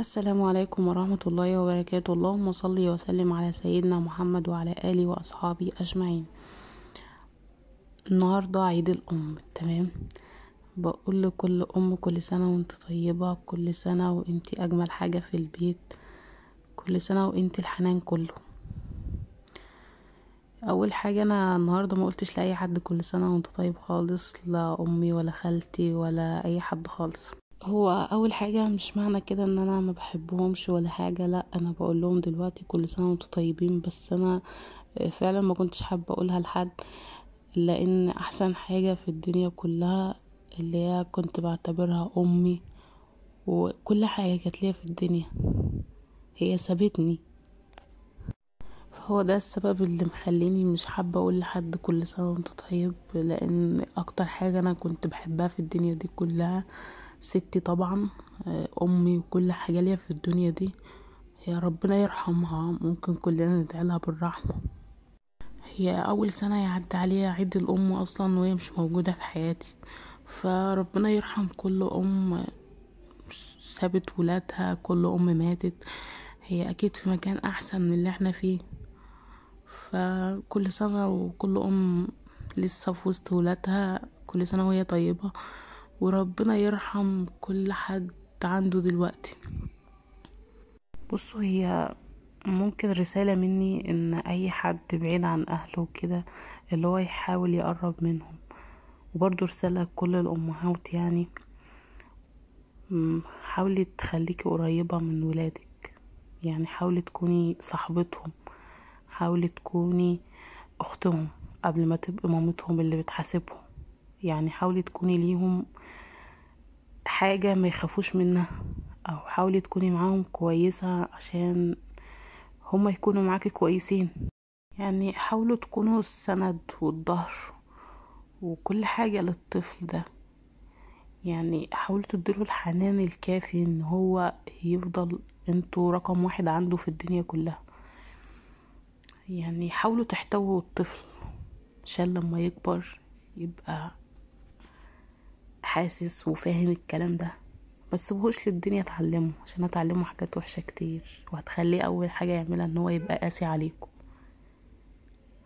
السلام عليكم ورحمة الله وبركاته اللهم صل وسلم على سيدنا محمد وعلى آله وأصحابه أجمعين النهاردة عيد الأم تمام بقول لكل أم كل سنة وانت طيبة كل سنة وانت أجمل حاجة في البيت كل سنة وانت الحنان كله أول حاجة أنا النهاردة ما قلتش لأي حد كل سنة وانت طيب خالص لا أمي ولا خالتي ولا أي حد خالص هو اول حاجه مش معنى كده ان انا ما بحبهمش ولا حاجه لا انا بقول لهم دلوقتي كل سنه وانتم طيبين بس انا فعلا ما كنتش حابه اقولها لحد لان احسن حاجه في الدنيا كلها اللي هي كنت بعتبرها امي وكل حاجه كانت ليا في الدنيا هي سابتني فهو ده السبب اللي مخليني مش حابة أقول لحد كل سنة وانت طيب لأن أكتر حاجة أنا كنت بحبها في الدنيا دي كلها ستي طبعا آه، امي وكل حاجه ليا في الدنيا دي هي ربنا يرحمها ممكن كلنا ندعيلها بالرحمه هي اول سنه يعدي عليها عيد الام اصلا وهي مش موجوده في حياتي فربنا يرحم كل ام سابت ولادها كل ام ماتت هي اكيد في مكان احسن من اللي احنا فيه فكل سنه وكل ام لسه في وسط ولادها كل سنه وهي طيبه وربنا يرحم كل حد عنده دلوقتي بصوا هي ممكن رسالة مني ان اي حد بعيد عن اهله كده اللي هو يحاول يقرب منهم وبرضو رسالة لكل الامهات يعني حاولي تخليكي قريبة من ولادك يعني حاولي تكوني صاحبتهم حاولي تكوني اختهم قبل ما تبقي مامتهم اللي بتحاسبهم يعني حاولي تكوني ليهم حاجة ما يخافوش منها او حاولي تكوني معاهم كويسة عشان هما يكونوا معاكي كويسين يعني حاولوا تكونوا السند والظهر وكل حاجة للطفل ده يعني حاولوا تديله الحنان الكافي ان هو يفضل انتوا رقم واحد عنده في الدنيا كلها يعني حاولوا تحتووا الطفل عشان لما يكبر يبقى حاسس وفاهم الكلام ده ما تسيبهوش للدنيا تعلمه عشان هتعلمه حاجات وحشه كتير وهتخليه اول حاجه يعملها ان هو يبقى قاسي عليكم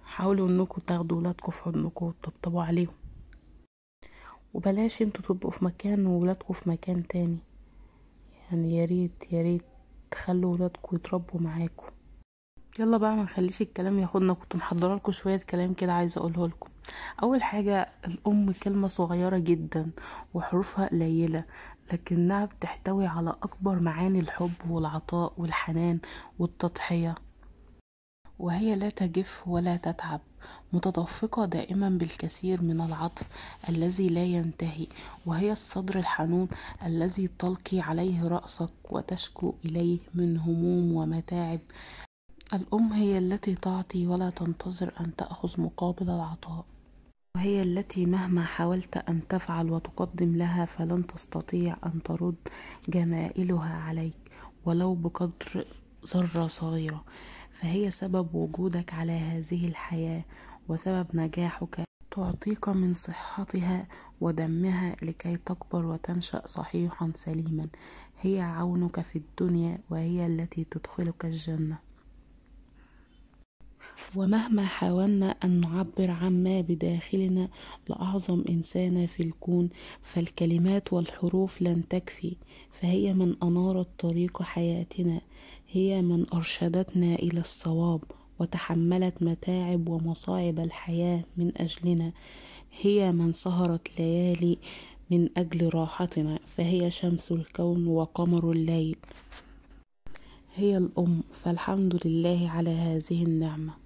حاولوا انكم تاخدوا ولادكم في حضنكم وتطبطبوا عليهم وبلاش انتوا تبقوا في مكان وولادكم في مكان تاني يعني يا ريت يا ريت تخلوا ولادكم يتربوا معاكم يلا بقى ما نخليش الكلام ياخدنا كنت محضره لكم شويه كلام كده عايزه اقوله لكم اول حاجه الام كلمه صغيره جدا وحروفها قليله لكنها بتحتوي على اكبر معاني الحب والعطاء والحنان والتضحيه وهي لا تجف ولا تتعب متدفقة دائما بالكثير من العطف الذي لا ينتهي وهي الصدر الحنون الذي تلقي عليه رأسك وتشكو إليه من هموم ومتاعب الأم هي التي تعطي ولا تنتظر أن تأخذ مقابل العطاء وهي التي مهما حاولت أن تفعل وتقدم لها فلن تستطيع أن ترد جمائلها عليك ولو بقدر ذرة صغيرة فهي سبب وجودك على هذه الحياة وسبب نجاحك تعطيك من صحتها ودمها لكي تكبر وتنشأ صحيحا سليما هي عونك في الدنيا وهي التي تدخلك الجنة ومهما حاولنا أن نعبر عما بداخلنا لأعظم إنسانة في الكون فالكلمات والحروف لن تكفي فهي من أنارت طريق حياتنا هي من أرشدتنا إلى الصواب وتحملت متاعب ومصاعب الحياة من أجلنا هي من سهرت ليالي من أجل راحتنا فهي شمس الكون وقمر الليل هي الأم فالحمد لله على هذه النعمة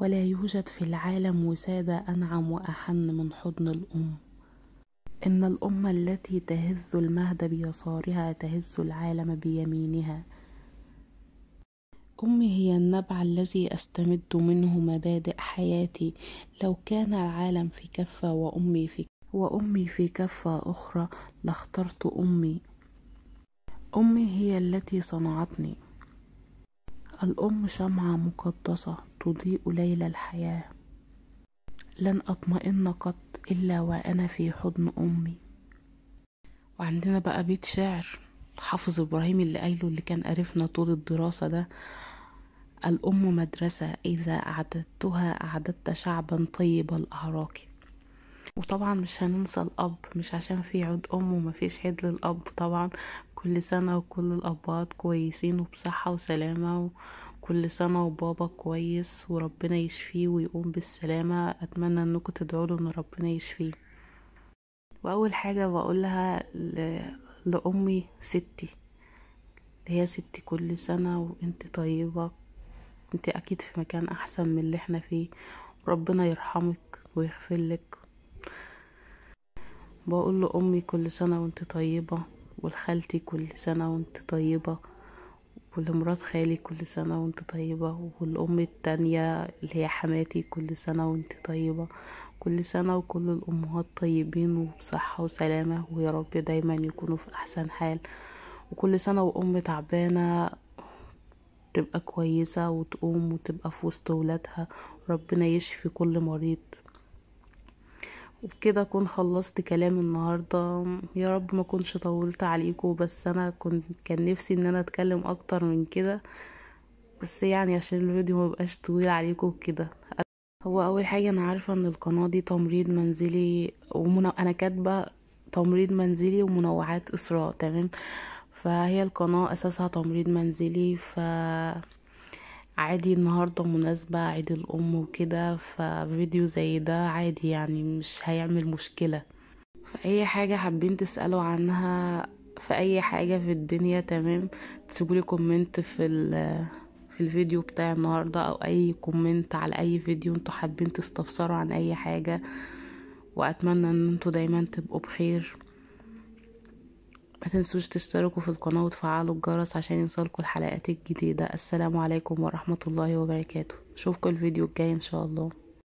ولا يوجد في العالم وسادة أنعم وأحن من حضن الأم إن الأم التي تهز المهد بيسارها تهز العالم بيمينها أمي هي النبع الذي أستمد منه مبادئ حياتي لو كان العالم في كفة وأمي في وأمي في كفة أخرى لاخترت أمي أمي هي التي صنعتني الأم شمعة مقدسة تضيء ليل الحياة لن أطمئن قط إلا وأنا في حضن أمي وعندنا بقى بيت شعر حافظ إبراهيم اللي قايله اللي كان قرفنا طول الدراسة ده الأم مدرسة إذا أعددتها أعددت شعبا طيب الأعراق وطبعا مش هننسى الأب مش عشان في عود أم ومفيش عيد للأب طبعا كل سنة وكل الأبات كويسين وبصحة وسلامة و... كل سنة وبابا كويس وربنا يشفيه ويقوم بالسلامة أتمنى أنكم له أن ربنا يشفيه وأول حاجة بقولها ل... لأمي ستي هي ستي كل سنة وانت طيبة انت أكيد في مكان أحسن من اللي احنا فيه ربنا يرحمك ويغفر لك بقول لأمي كل سنة وانت طيبة ولخالتي كل سنة وانت طيبة ولمراد خالي كل سنة وانت طيبة والأم التانية اللي هي حماتي كل سنة وانت طيبة كل سنة وكل الأمهات طيبين وبصحة وسلامة ويا رب دايما يكونوا في أحسن حال وكل سنة وأم تعبانة تبقى كويسة وتقوم وتبقى في وسط ولادها ربنا يشفي كل مريض وبكده اكون خلصت كلام النهارده يا رب ما كنتش طولت عليكم بس انا كنت كان نفسي ان انا اتكلم اكتر من كده بس يعني عشان الفيديو ما بقاش طويل عليكم كده هو اول حاجه انا عارفه ان القناه دي تمريض منزلي ومنو... انا كاتبه تمريض منزلي ومنوعات اسراء تمام فهي القناه اساسها تمريض منزلي ف عادي النهاردة مناسبة عيد الأم وكده ففيديو زي ده عادي يعني مش هيعمل مشكلة فأي حاجة حابين تسألوا عنها في أي حاجة في الدنيا تمام تسيبولي كومنت في في الفيديو بتاع النهاردة أو أي كومنت على أي فيديو انتوا حابين تستفسروا عن أي حاجة وأتمنى ان انتوا دايما تبقوا بخير ما تنسوش تشتركوا في القناة وتفعلوا الجرس عشان يوصلكوا الحلقات الجديدة السلام عليكم ورحمة الله وبركاته اشوفكم الفيديو الجاي ان شاء الله